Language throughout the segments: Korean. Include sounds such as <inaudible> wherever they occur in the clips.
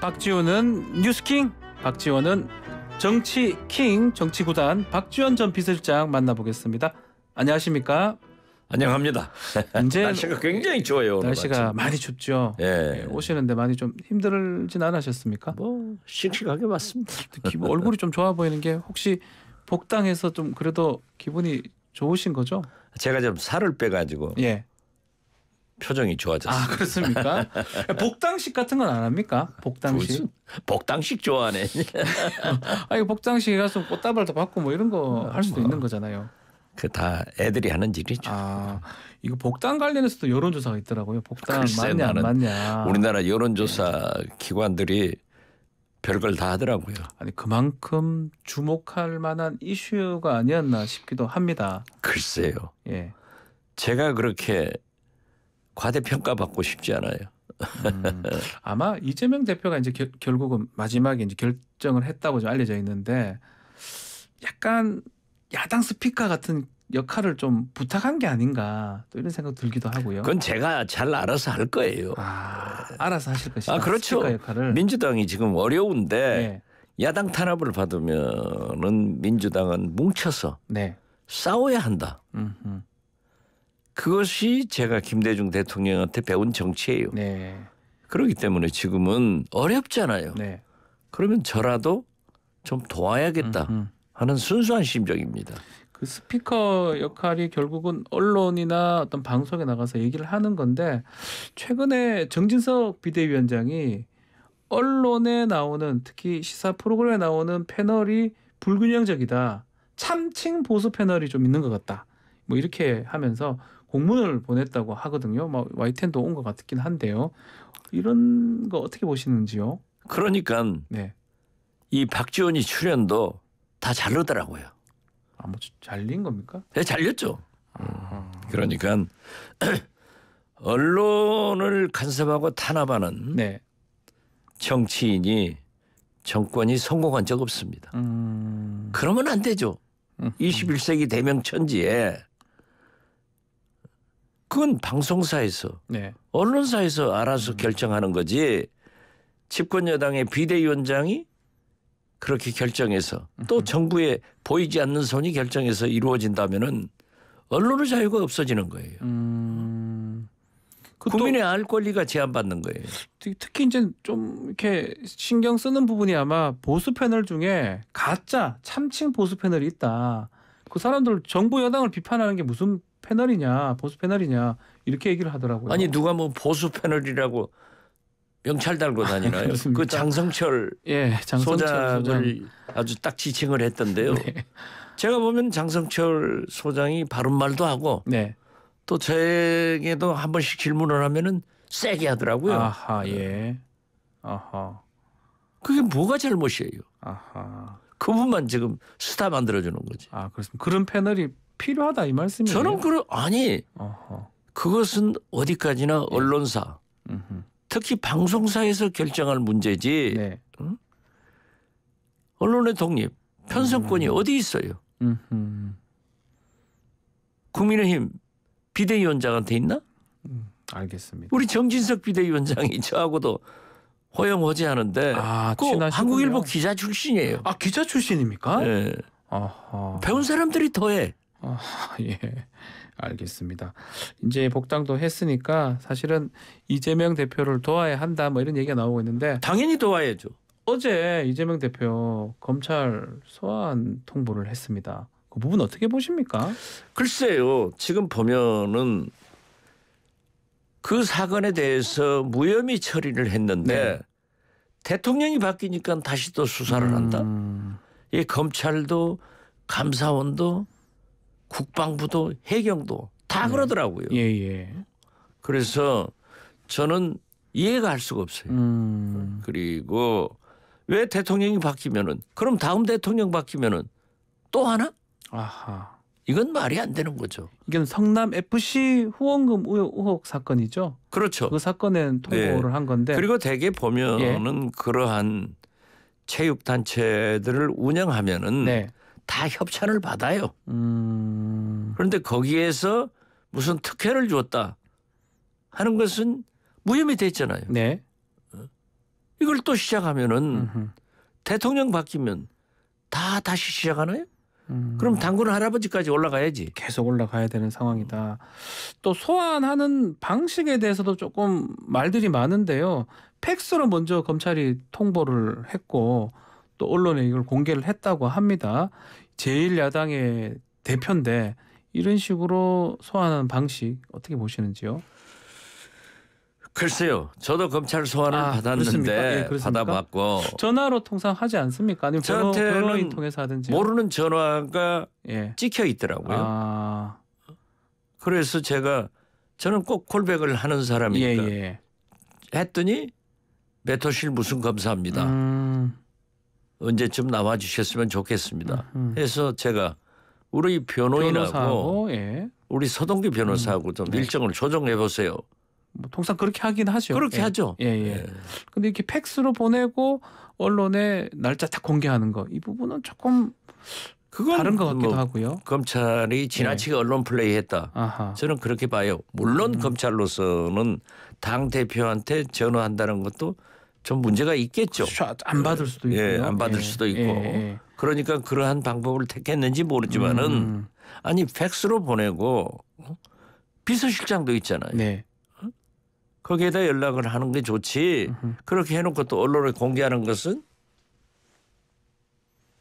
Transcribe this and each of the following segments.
박지우은 뉴스킹, 박지원은 정치킹, 정치구단 박지원 전 비서실장 만나보겠습니다. 안녕하십니까? 안녕합니다. 이제 <laughs> 날씨가 굉장히 좋아요. 날씨가 많이 춥죠. 예. 예. 오시는데 많이 좀 힘들진 않으셨습니까? 뭐 씩씩하게 왔습니다. 특히 뭐 얼굴이 좀 좋아 보이는 게 혹시 복당해서 좀 그래도 기분이 좋으신 거죠? 제가 좀 살을 빼가지고 예. 표정이 좋아졌어요. 아 그렇습니까? <laughs> 복당식 같은 건 안 합니까? 복당식. 복당식 좋아하네. <laughs> 아니 복당식 가서 꽃다발도 뭐 받고 뭐 이런 거할 아, 수도 뭐, 있는 거잖아요. 그 다 애들이 하는 일이죠. 아 이거 복당 관련해서도 여론조사가 있더라고요. 복당 맞냐 안 맞냐. 우리나라 여론조사 네. 기관들이 별걸 다 하더라고요. 아니 그만큼 주목할 만한 이슈가 아니었나 싶기도 합니다. 글쎄요. 예. 제가 그렇게 과대평가받고 싶지 않아요. 음, 아마 이재명 대표가 이제 겨, 결국은 마지막에 이제 결정을 했다고 좀 알려져 있는데 약간 야당 스피커 같은 역할을 좀 부탁한 게 아닌가 또 이런 생각 들기도 하고요. 그건 제가 잘 알아서 할 거예요. 아, 알아서 하실 것이다. 아, 그렇죠. 민주당이 지금 어려운데 네. 야당 탄압을 받으면은 민주당은 뭉쳐서 네. 싸워야 한다. 음흠. 그것이 제가 김대중 대통령한테 배운 정치예요. 네. 그렇기 때문에 지금은 어렵잖아요. 네. 그러면 저라도 좀 도와야겠다 음, 음. 하는 순수한 심정입니다. 그 스피커 역할이 결국은 언론이나 어떤 방송에 나가서 얘기를 하는 건데 최근에 정진석 비대위원장이 언론에 나오는 특히 시사 프로그램에 나오는 패널이 불균형적이다. 참칭 보수 패널이 좀 있는 것 같다. 뭐 이렇게 하면서 공문을 보냈다고 하거든요. 막 와이텐도 온 것 같긴 한데요. 이런 거 어떻게 보시는지요? 그러니까 네. 이 박지원이 출연도 다 잘르더라고요. 아뭐 잘린 겁니까? 네, 잘렸죠. 아... 그러니까 <clears throat> 언론을 간섭하고 탄압하는 네. 정치인이 정권이 성공한 적 없습니다. 음... 그러면 안 되죠. 21세기 음. 대명천지에 그건 방송사에서 네. 언론사에서 알아서 음. 결정하는 거지 집권 여당의 비대위원장이 그렇게 결정해서 또 정부의 보이지 않는 손이 결정해서 이루어진다면은 언론의 자유가 없어지는 거예요. 음... 그 국민의 알 권리가 제한받는 거예요. 특히 이제 좀 이렇게 신경 쓰는 부분이 아마 보수 패널 중에 가짜 참칭 보수 패널이 있다. 그 사람들 정부 여당을 비판하는 게 무슨 패널이냐 보수 패널이냐 이렇게 얘기를 하더라고요. 아니 누가 뭐 보수 패널이라고 명찰 달고 아, 다니나요? 아, 그 장성철, 예, 장성철 소장을 소장. 아주 딱 지칭을 했던데요. 네. 제가 보면 장성철 소장이 바른 말도 하고 네. 또 제게도 한 번씩 질문을 하면은 세게 하더라고요. 아하 예. 네. 아하. 그게 뭐가 잘못이에요? 아하. 그분만 지금 스타 만들어주는 거지. 아 그렇습니다. 그런 패널이 필요하다 이 말씀이에요. 저는 그런 아니 어허. 그것은 어디까지나 예. 언론사 음흠. 특히 방송사에서 결정할 문제지. 네. 응? 언론의 독립, 편성권이 음. 어디 있어요? 음흠. 국민의힘 비대위원장한테 있나? 음, 알겠습니다. 우리 정진석 비대위원장이 <laughs> 저하고도 허용허지하는데 아, 한국일보 기자 출신이에요. 아 기자 출신입니까? 네. 어허. 배운 사람들이 더해. 아, <laughs> 예. 알겠습니다. 이제 복당도 했으니까 사실은 이재명 대표를 도와야 한다 뭐 이런 얘기가 나오고 있는데 당연히 도와야죠. 어제 이재명 대표 검찰 소환 통보를 했습니다. 그 부분 어떻게 보십니까? 글쎄요. 지금 보면은 그 사건에 대해서 무혐의 처리를 했는데 네. 대통령이 바뀌니까 다시 또 수사를 한다. 음. 이 검찰도 감사원도 국방부도 해경도 다 네. 그러더라고요. 예, 예. 그래서 저는 이해가 할 수가 없어요. 음. 그리고 왜 대통령이 바뀌면은 그럼 다음 대통령 바뀌면은 또 하나? 아하. 이건 말이 안 되는 거죠. 이건 성남 FC 후원금 의혹 사건이죠. 그렇죠. 그 사건엔 네. 통보를 네. 한 건데. 그리고 대개 보면은 예. 그러한 체육 단체들을 운영하면은 네. 다 협찬을 받아요. 음... 그런데 거기에서 무슨 특혜를 주었다 하는 것은 무혐의 됐잖아요. 네. 이걸 또 시작하면은 음흠. 대통령 바뀌면 다 다시 시작하나요? 음... 그럼 당군 할아버지까지 올라가야지. 계속 올라가야 되는 상황이다. 또 소환하는 방식에 대해서도 조금 말들이 많은데요. 팩스로 먼저 검찰이 통보를 했고 또 언론에 이걸 공개를 했다고 합니다. 제1야당의 대표인데 이런 식으로 소환하는 방식 어떻게 보시는지요? 글쎄요. 저도 검찰 소환을 아, 받았는데 예, 받아봤고 전화로 통상 하지 않습니까? 아니면 저한테는 변호인 통해서 하든지 모르는 전화가 예. 찍혀 있더라고요. 아. 그래서 제가 저는 꼭 콜백을 하는 사람이니까 예, 예. 했더니 메토실 무슨 검사입니다. 음. 언제쯤 나와 주셨으면 좋겠습니다. 해서 제가 우리 변호인하고 예. 우리 서동기 변호사하고 좀 음. 네. 일정을 조정해 보세요. 뭐 통상 그렇게 하긴 하죠. 그렇게 예. 하죠. 예, 예. 예. 근데 이렇게 팩스로 보내고 언론에 날짜 딱 공개하는 거 이 부분은 조금 그건 다른 것 같기도 뭐 하고요. 검찰이 예. 지나치게 예. 언론 플레이했다. 아하. 저는 그렇게 봐요. 물론 음. 검찰로서는 당 대표한테 전화한다는 것도 좀 문제가 있겠죠. 안 받을 수도 있고. 예, 안 받을 예, 수도 있고. 예, 예, 그러니까 그러한 방법을 택했는지 모르지만은 음. 음. 아니 팩스로 보내고 어? 비서실장도 있잖아요. 네. 거기에다 연락을 하는 게 좋지. 그렇게 해놓고 또 언론에 공개하는 것은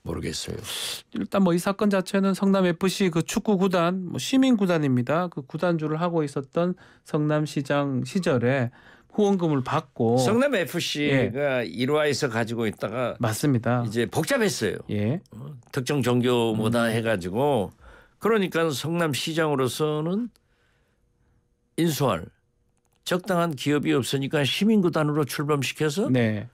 모르겠어요. 일단 뭐 이 사건 자체는 성남 FC 그 축구 구단, 뭐 시민 구단입니다. 그 구단주를 하고 있었던 성남시장 시절에 후원금을 받고 성남 FC가 예. 일화에서 가지고 있다가 맞습니다. 이제 복잡했어요. 예. 어, 특정 종교보다 음. 해가지고 그러니까 성남 시장으로서는 인수할 적당한 기업이 없으니까 시민 구단으로 출범시켜서 네.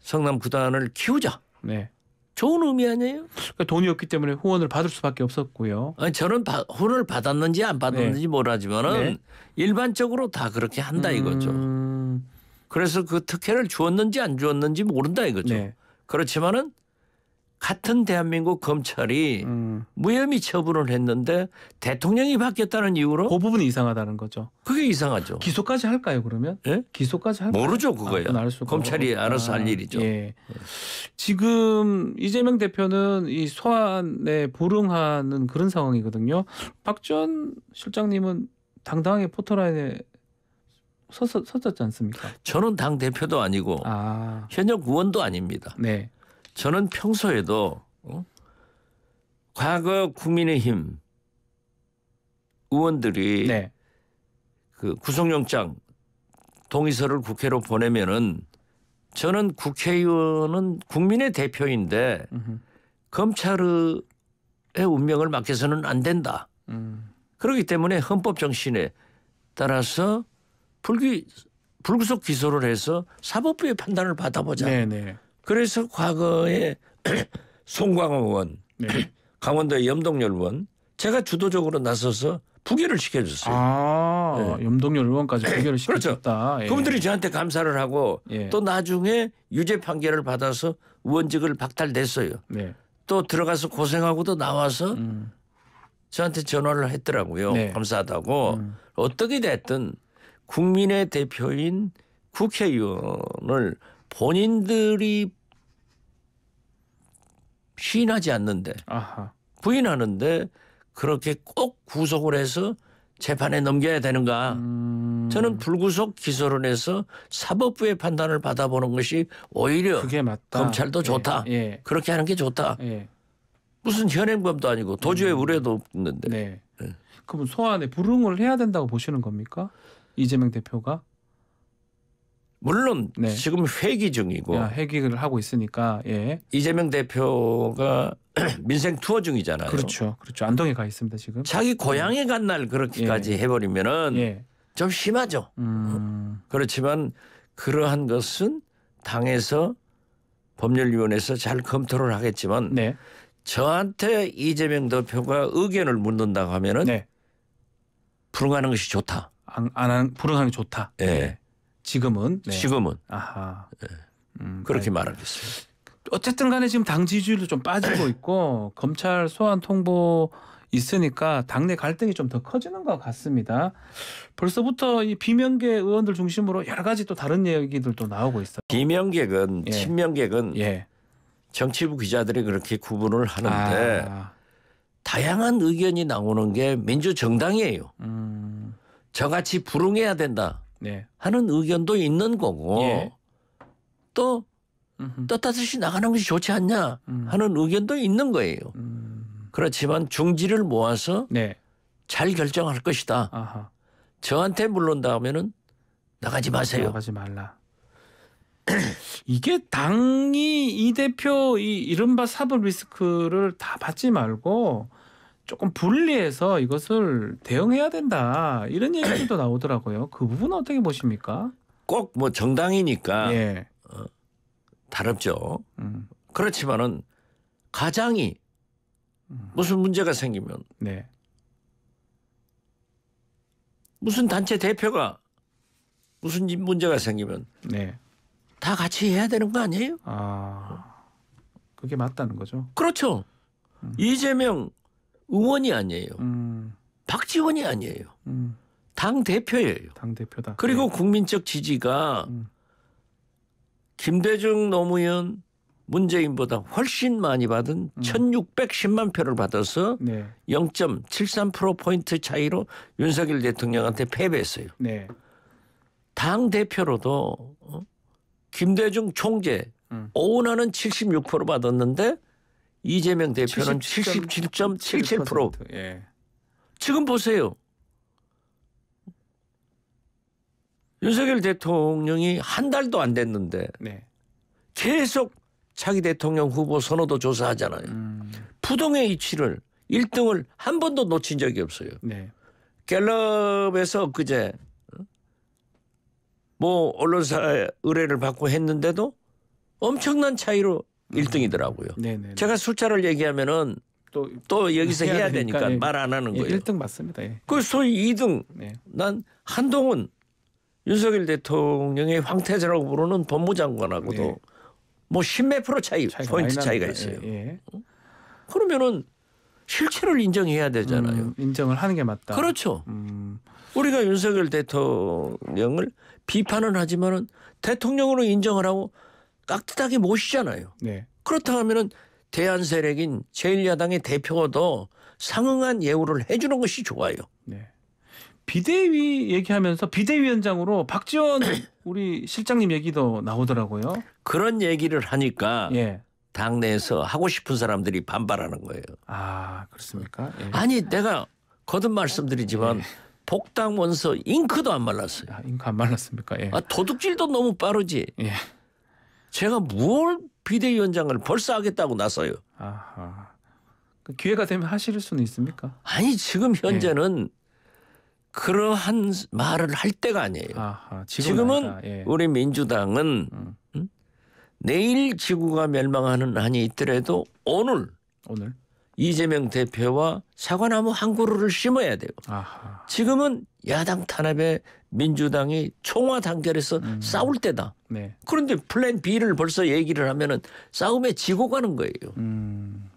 성남 구단을 키우자. 네. 좋은 의미 아니에요? 그러니까 돈이 없기 때문에 후원을 받을 수밖에 없었고요. 아니, 저는 바, 후원을 받았는지 안 받았는지 네. 모르지만은 네. 일반적으로 다 그렇게 한다 이거죠. 음... 그래서 그 특혜를 주었는지 안 주었는지 모른다 이거죠. 네. 그렇지만은 같은 대한민국 검찰이 음. 무혐의 처분을 했는데 대통령이 바뀌었다는 이유로 그 부분이 이상하다는 거죠. 그게 이상하죠. 기소까지 할까요 그러면? 예? 기소까지 할까요? 모르죠 그거야. 아, 검찰이 없구나. 알아서 할 아, 일이죠. 예. 지금 이재명 대표는 이 소환에 보응하는 그런 상황이거든요. 박전 실장님은 당당하게 포토라인에 섰었지 않습니까? 저는 당 대표도 아니고 아. 현역 의원도 아닙니다. 네. 저는 평소에도 어? 과거 국민의힘 의원들이 네. 그 구속영장 동의서를 국회로 보내면은 저는 국회의원은 국민의 대표인데 음흠. 검찰의 운명을 맡겨서는 안 된다. 음. 그렇기 때문에 헌법 정신에 따라서 불기 불구속 기소를 해서 사법부의 판단을 받아보자. 네네. 네. 그래서 과거에 <clears throat> 송광호 의원, 네. <clears throat> 강원도의 염동열 의원 제가 주도적으로 나서서 부결을 시켜줬어요. 아, 예. 염동열 의원까지 <clears throat> 부결을 그렇죠. 시켜줬다 그렇죠. 예. 그분들이 저한테 감사를 하고 예. 또 나중에 유죄 판결을 받아서 의원직을 박탈됐어요. 네. 또 들어가서 고생하고도 나와서 음. 저한테 전화를 했더라고요. 네. 감사하다고 음. 어떻게 됐든 국민의 대표인 국회의원을 본인들이 시인하지 않는데 아하. 부인하는데 그렇게 꼭 구속을 해서 재판에 넘겨야 되는가? 음... 저는 불구속 기소를해서 사법부의 판단을 받아보는 것이 오히려 검찰도 예, 좋다. 예. 그렇게 하는 게 좋다. 예. 무슨 현행범도 아니고 도주의 음... 우려도 없는데. 네. 네. 예. 그럼 소환에 불응을 해야 된다고 보시는 겁니까? 이재명 대표가? 물론 네. 지금 회기 중이고 야, 회기를 하고 있으니까 예. 이재명 대표가 <clears throat> 민생 투어 중이잖아요. 그렇죠, 그렇죠. 안동에 가 있습니다 지금. 자기 고향에 간 날 그렇게까지 예. 해버리면은 예. 좀 심하죠. 음. 그렇지만 그러한 것은 당에서 법률위원회에서 잘 검토를 하겠지만 네. 저한테 이재명 대표가 의견을 묻는다고 하면은 네. 불응하는 것이 좋다. 안, 안 불응하는 게 좋다. 예. 네. 지금은 네. 지금은 아하. 네. 음, 그렇게 말하겠습니다. 어쨌든 간에 지금 당 지지율도 좀 빠지고 있고 <clears throat> 검찰 소환 통보 있으니까 당내 갈등이 좀 더 커지는 것 같습니다. 벌써부터 이 비명계 의원들 중심으로 여러 가지 또 다른 얘기들도 나오고 있어요. 비명계는 예. 친명계는 예. 정치부 기자들이 그렇게 구분을 하는데 아. 다양한 의견이 나오는 게 민주정당이에요. 음. 저같이 불응해야 된다. 네. 하는 의견도 있는 거고 예. 또 떳떳이 나가는 것이 좋지 않냐 음. 하는 음. 의견도 있는 거예요. 음. 그렇지만 중지를 모아서 네. 잘 결정할 것이다. 아하. 저한테 물론다 하면은 나가지 마세요. 나가지 말라. <clears throat> 이게 당이 이 대표 이 이른바 사법 리스크를 다 받지 말고 조금 분리해서 이것을 대응해야 된다 이런 얘기도 나오더라고요. 그 부분은 어떻게 보십니까? 꼭 뭐 정당이니까 예. 어, 다릅죠. 음. 그렇지만은 가장이 음. 무슨 문제가 생기면 네. 무슨 단체 대표가 무슨 문제가 생기면 네. 다 같이 해야 되는 거 아니에요? 아 그게 맞다는 거죠. 그렇죠. 음. 이재명 의원이 아니에요. 음. 박지원이 아니에요. 음. 당 대표예요. 당 대표다. 그리고 네. 국민적 지지가 음. 김대중 노무현 문재인보다 훨씬 많이 받은 음. 1,610만 표를 받아서 네. 0.73% 포인트 차이로 윤석열 대통령한테 패배했어요. 네. 당 대표로도 어? 김대중 총재 음. 오은하는 76% 받았는데 이재명 대표는 77.77% 예. 지금 보세요. 윤석열 대통령이 한 달도 안 됐는데 네. 계속 자기 대통령 후보 선호도 조사하잖아요. 음. 부동의 위치를 1등을 한 번도 놓친 적이 없어요. 네. 갤럽에서 그제 어? 뭐 언론사 의뢰를 받고 했는데도 엄청난 차이로 1등이더라고요. 음. 네네. 제가 숫자를 얘기하면은 또, 또 여기서 해야, 해야 되니까, 되 예. 말안 하는 예, 거예요. 예, 1등 맞습니다. 예. 그 소위 2등. 네. 난 한동훈 윤석열 대통령의 황태자라고 부르는 법무장관하고도 네. 뭐0몇 프로 차이, 포인트 차이가 있어요. 예, 어? 그러면은 실체를 인정해야 되잖아요. 음, 인정을 하는 게 맞다. 그렇죠. 음. 우리가 윤석열 대통령을 비판은 하지만은 대통령으로 인정을 하고 깍듯하게 모시잖아요. 네. 그렇다 하면은 대한 세력인 제1야당의 대표도 상응한 예우를 해주는 것이 좋아요. 네. 비대위 얘기하면서 비대위원장으로 박지원 <clears throat> 우리 실장님 얘기도 나오더라고요. 그런 얘기를 하니까 예. 당내에서 하고 싶은 사람들이 반발하는 거예요. 아 그렇습니까? 예. 아니 내가 거듭 말씀드리지만 예. 복당 원서 잉크도 안 말랐어요. 아, 잉크 안 말랐습니까? 예. 아, 도둑질도 너무 빠르지. 예. 제가 뭘 비대위원장을 벌써 하겠다고 나서요. 아하. 그 기회가 되면 하실 수는 있습니까? 아니 지금 예. 현재는 예. 그러한 말을 할 때가 아니에요. 아하, 지금은 예. 우리 민주당은 음. 음? 내일 지구가 멸망하는 한이 있더라도 오늘 오늘 이재명 대표와 사과나무 한 그루를 심어야 돼요. 아하. 지금은 야당 탄압에 민주당이 총화 단결해서 음. 싸울 때다. 네. 그런데 플랜 B를 벌써 얘기를 하면은 싸움에 지고 가는 거예요. 음.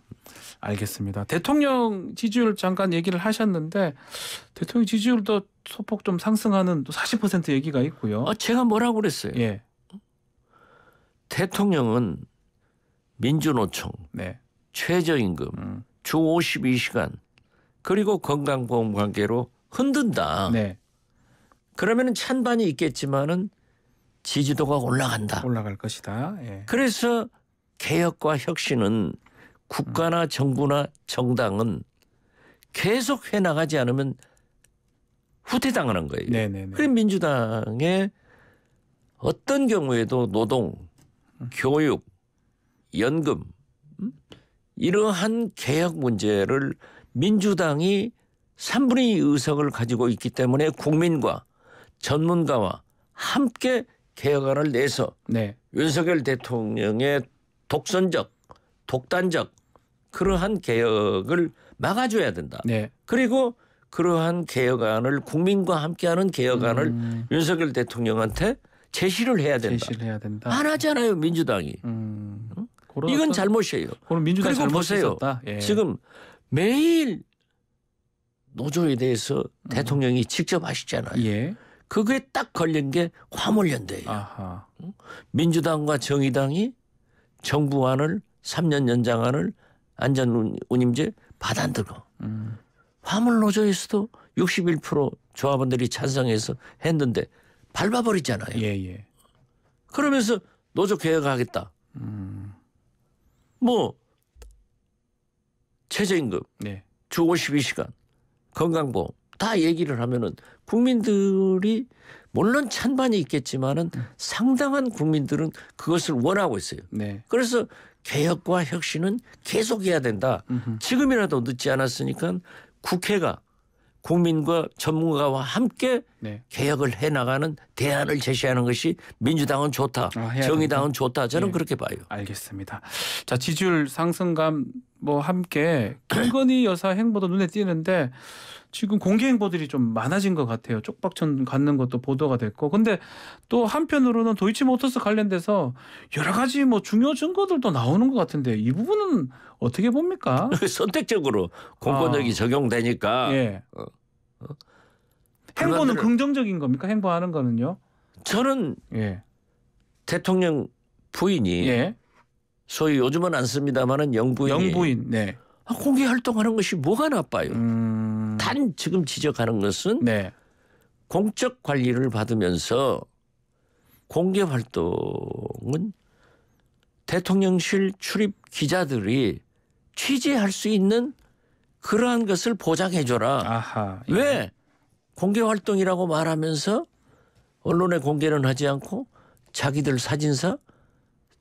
알겠습니다. 대통령 지지율 잠깐 얘기를 하셨는데 대통령 지지율도 소폭 좀 상승하는 또40% 얘기가 있고요. 아, 제가 뭐라고 그랬어요? 예. 대통령은 민주노총, 네. 최저임금, 음. 주 52시간 그리고 건강보험 관계로 흔든다. 네. 그러면은 찬반이 있겠지만은 지지도가 올라간다. 올라갈 것이다. 예. 그래서 개혁과 혁신은 국가나 음. 정부나 정당은 계속 해 나가지 않으면 후퇴당하는 거예요. 네네네. 그래 민주당의 어떤 경우에도 노동, 음. 교육, 연금 이러한 개혁 문제를 민주당이 3분의 2 의석을 가지고 있기 때문에 국민과 전문가와 함께 개혁안을 내서 네. 윤석열 대통령의 독선적, 독단적 그러한 개혁을 막아줘야 된다. 네. 그리고 그러한 개혁안을 국민과 함께하는 개혁안을 음. 윤석열 대통령한테 제시를 해야 된다. 제시를 해야 된다. 안 하잖아요 민주당이. 음. 이건 잘못이에요. 그리고 보세요. 예. 지금 매일 노조에 대해서 음. 대통령이 직접 하시잖아요. 예. 그게 딱 걸린 게 화물연대예요. 아하. 민주당과 정의당이 정부안을 3년 연장안을 안전운임제 받아들고 음. 화물노조에서도 61% 조합원들이 찬성해서 했는데 밟아버리잖아요. 예, 예. 그러면서 노조 개혁하겠다. 음. 뭐 최저임금, 네. 주 52시간, 건강보험 다 얘기를 하면은 국민들이 물론 찬반이 있겠지만은 음. 상당한 국민들은 그것을 원하고 있어요. 네. 그래서 개혁과 혁신은 계속해야 된다. 음흠. 지금이라도 늦지 않았으니까 국회가 국민과 전문가와 함께 네. 개혁을 해 나가는 대안을 제시하는 것이 민주당은 좋다, 아, 정의당은 좋다 저는 네. 그렇게 봐요. 알겠습니다. 자 지지율 상승감 뭐 함께 김건희 여사 행보도 눈에 띄는데 지금 공개 행보들이 좀 많아진 것 같아요. 쪽박천 갖는 것도 보도가 됐고. 근데 또 한편으로는 도이치모터스 관련돼서 여러 가지 뭐 중요 증거들도 나오는 것 같은데 이 부분은 어떻게 봅니까? <laughs> 선택적으로 공권력이 아. 적용되니까. 예. 어. 어. 행보는 긍정적인 겁니까? 행보하는 거는요? 저는 예. 대통령 부인이 예. 소위 요즘은 안 씁니다만은 영부인이 영부인 네. 아, 공개 활동하는 것이 뭐가 나빠요? 음... 단 지금 지적하는 것은 네. 공적 관리를 받으면서 공개 활동은 대통령실 출입 기자들이 취재할 수 있는 그러한 것을 보장해 줘라. 예. 왜 공개 활동이라고 말하면서 언론에 공개는 하지 않고 자기들 사진사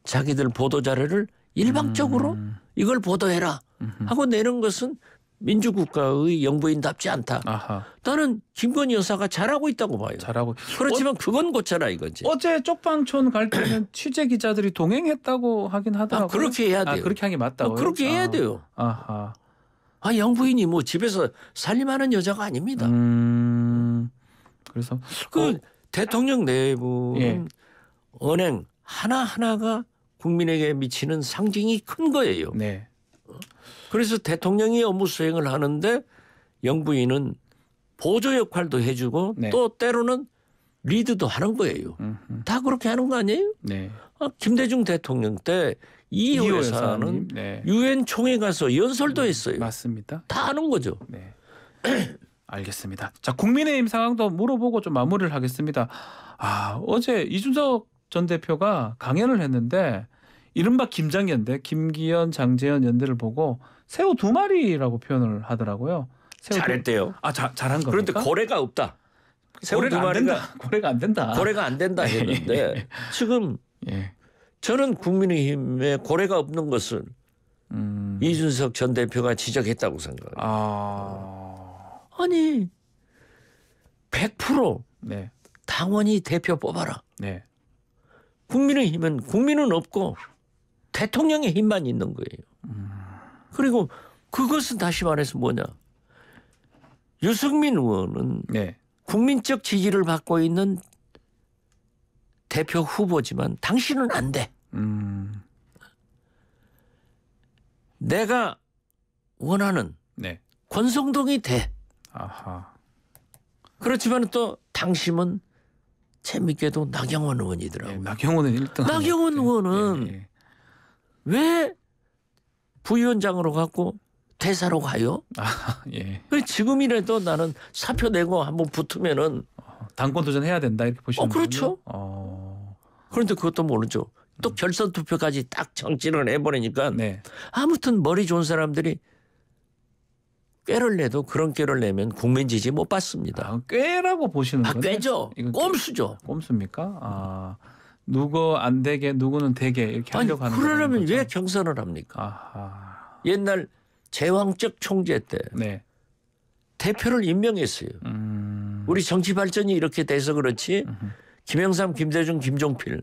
자기들 보도 자료를 일방적으로 음. 이걸 보도해라 음흠. 하고 내는 것은 민주국가의 영부인답지 않다. 아하. 나는 김건희 여사가 잘하고 있다고 봐요. 잘하고. 그렇지만 어, 그건 고쳐라 이거지. 어제 쪽방촌 갈 때는 <clears throat> 취재 기자들이 동행했다고 하긴 아, 하더라고요. 아, 그렇게 해야 아, 돼요. 아, 그렇게 하는 맞다고 아, 뭐 그렇게 해야 아. 돼요. 아하. 아 영부인이 뭐 집에서 살림하는 여자가 아닙니다. 음... 그래서 그 어... 대통령 내부 예. 은행 음, 하나 하나가 국민에게 미치는 상징이 큰 거예요. 네. 그래서 대통령이 업무 수행을 하는데 영부인은 보조 역할도 해주고 네. 또 때로는 리드도 하는 거예요. 음흠. 다 그렇게 하는 거 아니에요? 네. 아, 김대중 대통령 때 이호 여사는 네. 유엔 네. 총회 가서 연설도 음, 했어요. 맞습니다. 다 하는 거죠. 네. <clears throat> 알겠습니다. 자 국민의힘 상황도 물어보고 좀 마무리를 하겠습니다. 아 어제 이준석 전 대표가 강연을 했는데 이른바 김장연대, 김기현, 장재현 연대를 보고 새우 두 마리라고 표현을 하더라고요. 잘했대요. 아, 자, 잘한 겁 그런데 거래가 없다. 새우 거래가 두 마리가 <laughs> 거래가 안 된다. 거래가 안 된다 예. 했는데 지금 <laughs> 예. 저는 국민의힘의 거래가 없는 것을 음... 이준석 전 대표가 지적했다고 생각해요. 아... 아니 100% 네. 당원이 대표 뽑아라. 네. 국민의힘은 국민은 없고 대통령의 힘만 있는 거예요. 그리고 그것은 다시 말해서 뭐냐. 유승민 의원은 네. 국민적 지지를 받고 있는 대표 후보지만 당신은 안 돼. 음. 내가 원하는 네. 권성동이 돼. 아하. 그렇지만 또 당신은 재밌게도 나경원 의원이더라고요. 네, 나경원은 1등. 나경원 의원은 예, 예. 왜 부위원장으로 갖고 대사로 가요? 아, 예. 그 지금이라도 나는 사표 내고 한번 붙으면은 어, 당권 도전 해야 된다 이렇게 보시는 거죠. 어, 그렇죠. 어... 그런데 그것도 모르죠. 또 음. 결선 투표까지 딱 정치를 해버리니까 네. 아무튼 머리 좋은 사람들이 꾀를 내도 그런 꾀를 내면 국민 지지 못 받습니다. 아, 꾀라고 보시는 거예 아, 꾀죠. 꼼수죠. 꼼수입니까? 아. 누구 안 되게 누구는 되게 이렇게 아니, 하려고 하는 그러려면 왜 경선을 합니까? 아하. 옛날 제왕적 총재 때 네. 대표를 임명했어요. 음... 우리 정치 발전이 이렇게 돼서 그렇지 음 김영삼, 김대중, 김종필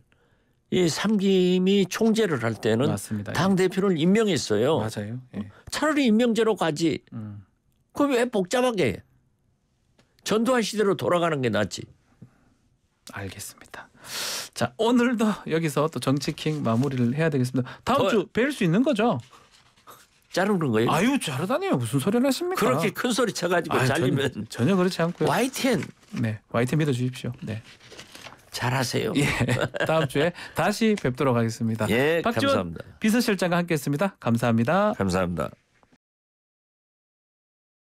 이 삼김이 총재를 할 때는 당 예. 대표를 임명했어요. 맞아요. 예. 차라리 임명제로 가지. 음. 그럼 왜 복잡하게 전두환 시대로 돌아가는 게 낫지. 알겠습니다. 자 오늘도 여기서 또 정치킹 마무리를 해야 되겠습니다. 다음 주뵐 수 있는 거죠? 자르는 거예요? 아유 자르다니요 무슨 소리를 하십니까? 그렇게 큰 소리 쳐가지고 아유, 잘리면 전, 전혀 그렇지 않고요. YTN 네 YTN 믿어주십시오. 네. 잘하세요. 예, 다음 주에 다시 뵙도록 하겠습니다. 예, 박지원 감사합니다. 비서실장과 함께했습니다. 감사합니다. 감사합니다.